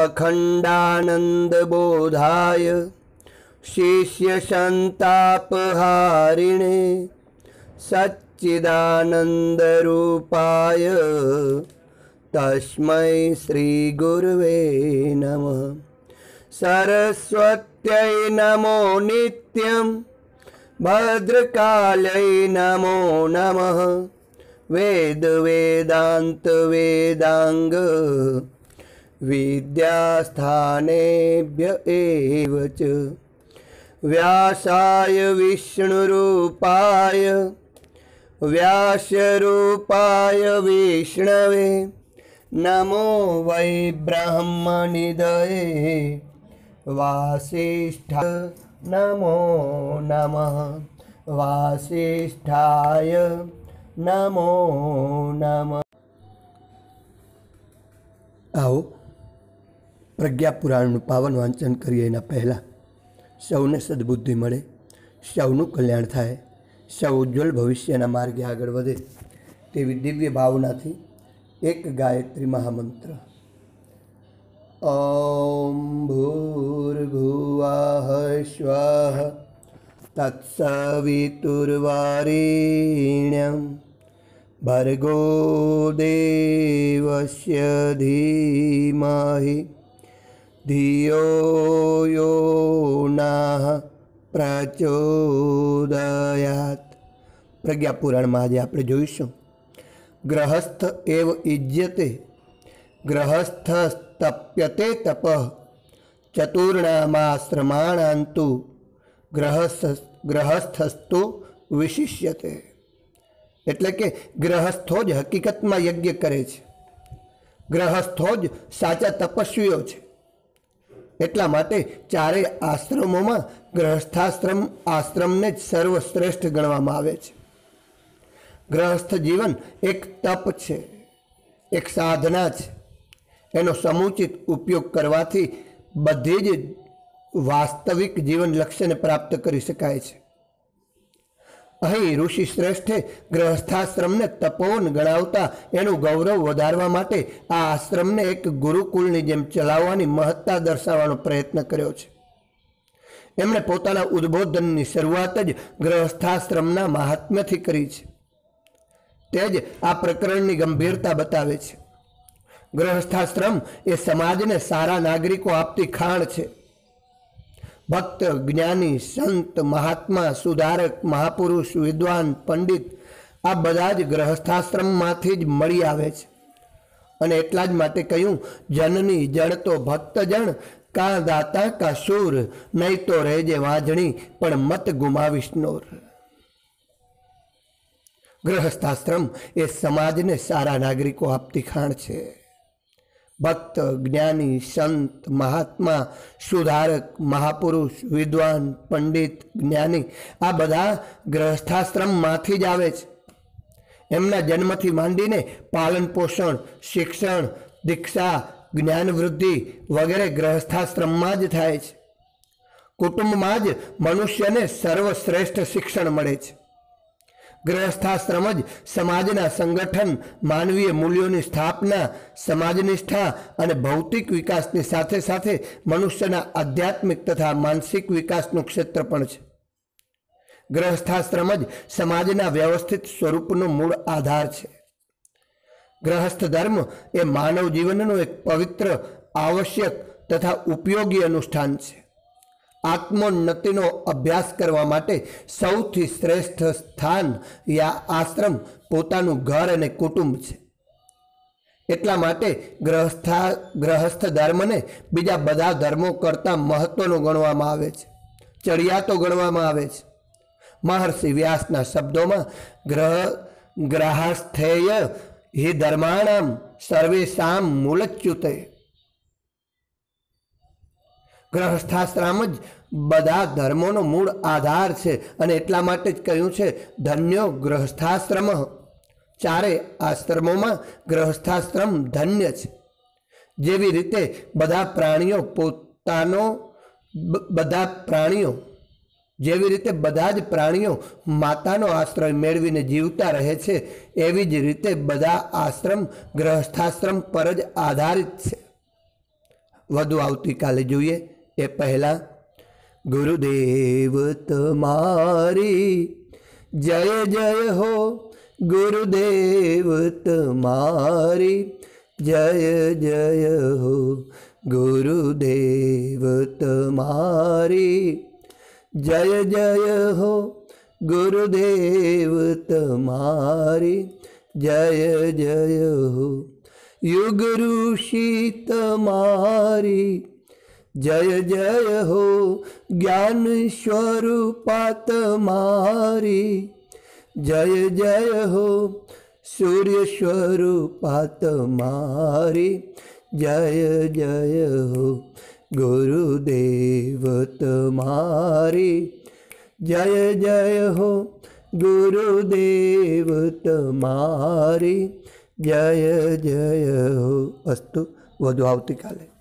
अखण्डानन्दबोधाय शिष्यशन्तापहारिणे सच्चिदानन्दरूपाय तस्मै श्रीगुरवे नमः सरस्वत्यै नमो नित्यं भद्रकालय नमो नमः वेदवेदान्तवेदाङ्ग विद्यास्थानेभ्य एव च व्यासाय विष्णुरूपाय व्यासरूपाय विष्णवे नमो वै ब्रह्मनिदये वासिष्ठ नमो नमः वासिष्ठाय नमो नमः આવો પ્રજ્ઞાપુરાણનું પાવન વાંચન કરીએ એના પહેલાં સૌને સદબુદ્ધિ મળે સૌનું કલ્યાણ થાય સૌ ઉજ્જવલ ભવિષ્યના માર્ગે આગળ વધે તેવી દિવ્ય ભાવનાથી એક ગાયત્રી મહામંત્ર ॐ भूर्भुवः श्वः तत्सवितुर्वारेण्यं भर्गो देवस्य धीमहि ધિયો યો ના પ્રાચોદયાત પ્રજ્ઞાપુરાણમાં આજે આપણે જોઈશું ગ્રહસ્થ એવ ઇજ્યતે ગ્રહસ્થસ્તપ્યતે તપ ચતુર્ણામાશ્રમાણાંતુ ગ્રહસ્થ ગ્રહસ્થસ્તુ વિશિષ્યતે એટલે કે ગ્રહસ્થો જ હકીકતમાં યજ્ઞ કરે છે ગ્રહસ્થો જ સાચા તપસ્વીઓ છે એટલા માટે ચારેય આશ્રમોમાં ગ્રહસ્થાશ્રમ આશ્રમને જ સર્વશ્રેષ્ઠ ગણવામાં આવે છે ગ્રહસ્થ જીવન એક તપ છે એક સાધના છે એનો સમુચિત ઉપયોગ કરવાથી બધી જ વાસ્તવિક જીવન લક્ષ્યને પ્રાપ્ત કરી શકાય છે અહીં ઋષિ શ્રેષ્ઠે ગ્રહસ્થાશ્રમને તપોવન ગણાવતા એનું ગૌરવ વધારવા માટે આ આશ્રમને એક ગુરુકુળની જેમ ચલાવવાની મહત્તા દર્શાવવાનો પ્રયત્ન કર્યો છે એમણે પોતાના ઉદબોધનની શરૂઆત જ ગ્રહસ્થાશ્રમના મહાત્મ્યથી કરી છે તે જ આ પ્રકરણની ગંભીરતા બતાવે છે ગ્રહસ્થાશ્રમ એ સમાજને સારા નાગરિકો આપતી ખાણ છે ભક્ત જ્ઞાની સંત મહાત્મા સુધારક મહાપુરુષ વિદ્વાન પંડિત આ બધા જ ગ્રહસ્થાશ્રમમાંથી જ મળી આવે છે અને એટલા જ માટે કહ્યું જનની જણ તો ભક્તજણ કાં દાતા કાં શૂર નહીં તો રહેજે વાંજણી પણ મત ગુમાવીશ નોર ગ્રહસ્થાશ્રમ એ સમાજને સારા નાગરિકો આપતી ખાણ છે ભક્ત જ્ઞાની સંત મહાત્મા સુધારક મહાપુરુષ વિદ્વાન પંડિત જ્ઞાની આ બધા ગ્રહસ્થાશ્રમમાંથી જ આવે છે એમના જન્મથી માંડીને પાલન પોષણ શિક્ષણ દીક્ષા જ્ઞાનવૃદ્ધિ વગેરે ગ્રહસ્થાશ્રમમાં જ થાય છે કુટુંબમાં જ મનુષ્યને સર્વશ્રેષ્ઠ શિક્ષણ મળે છે ગ્રહસ્થાશ્રમ જ સમાજના સંગઠન માનવીય મૂલ્યોની સ્થાપના સમાજનિષ્ઠા અને ભૌતિક વિકાસની સાથે સાથે મનુષ્યના આધ્યાત્મિક તથા માનસિક વિકાસનું ક્ષેત્ર પણ છે ગ્રહસ્થાશ્રમ જ સમાજના વ્યવસ્થિત સ્વરૂપનો મૂળ આધાર છે ગ્રહસ્થ ધર્મ એ માનવ જીવનનું એક પવિત્ર આવશ્યક તથા ઉપયોગી અનુષ્ઠાન છે આત્મોન્નતિનો અભ્યાસ કરવા માટે સૌથી શ્રેષ્ઠ સ્થાન યા આશ્રમ પોતાનું ઘર અને કુટુંબ છે એટલા માટે ગ્રહસ્થા ગ્રહસ્થ ધર્મને બીજા બધા ધર્મો કરતાં મહત્વનો ગણવામાં આવે છે ચડિયાતો ગણવામાં આવે છે મહર્ષિ વ્યાસના શબ્દોમાં ગ્રહ ગ્રહાસ્થેય હિ ધર્માણામ સર્વેશામ મૂલચ્યુતે ગ્રહસ્થાશ્રમ જ બધા ધર્મોનો મૂળ આધાર છે અને એટલા માટે જ કહ્યું છે ધન્યો ગ્રહસ્થાશ્રમ ચારે આશ્રમોમાં ગ્રહસ્થાશ્રમ ધન્ય છે જેવી રીતે બધા પ્રાણીઓ પોતાનો બધા પ્રાણીઓ જેવી રીતે બધા જ પ્રાણીઓ માતાનો આશ્રય મેળવીને જીવતા રહે છે એવી જ રીતે બધા આશ્રમ ગ્રહસ્થાશ્રમ પર જ આધારિત છે વધુ આવતીકાલે જોઈએ એ પહેલાં ગુરુદેવ તમારી જય જય હો ગુરુદેવ તમારી જય જય હો ગુરુદેવ તમારી જય જય હો ગુરુદેવ તમારી જય જય હો યુગ ઋષિ તમારી જય જય હો જ્ઞાન સ્વરૂપાત મારી જય જય હો સૂર્ય સ્વરૂપાત મારી જય જય હો ગુરુદેવ મારી જય જય હો ગુરુદેવત મારી જય જય હો અસ્તુ વધુ આવતીકાલે